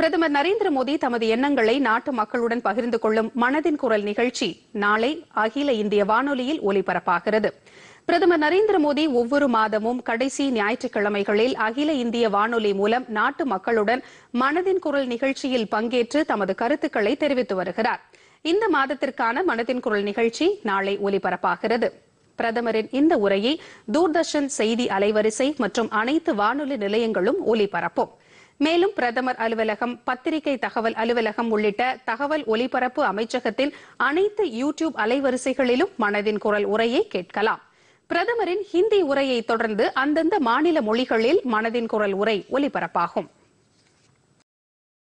பிரதமர் நரேந்திர மோடி தமது எண்ணங்களை நாட்டு மக்களுடன் பகிர்ந்து கொள்ளும் மனதின் குரல் நிகழ்ச்சி நாளை அகில இந்திய வானொலியில் ஒலிபரப்பாகிறது பிரதமர் நரேந்திர மோடி ஒவ்வொரு மாதமும் கடைசி ஞாயிற்றுக்கிழமைகளில் அகில இந்திய வானொலி மூலம் நாட்டு மக்களுடன் மனதின் குரல் நிகழ்ச்சியில் பங்கேற்று தமது கருத்துக்களை தெரிவித்து வருகிறார் இந்த மாதத்திற்கான மனதின் குரல் நிகழ்ச்சி நாளை ஒலிபரப்பாகிறது பிரதமரின் இந்த உரையை தூர்தர்ஷன் செய்தி அலைவரிசை மற்றும் அனைத்து வானொலி நிலையங்களும் ஒலிபரப்பும் மேலும் பிரதமர் அலுவலகம் பத்திரிகை தகவல் அலுவலகம் உள்ளிட்ட தகவல் ஒலிபரப்பு அமைச்சகத்தின் அனைத்து யூ டியூப் அலைவரிசைகளிலும் மனதின் குரல் உரையை கேட்கலாம் பிரதமரின் ஹிந்தி உரையை தொடர்ந்து அந்தந்த மாநில மொழிகளில் மனதின் குரல் உரை ஒலிபரப்பாகும்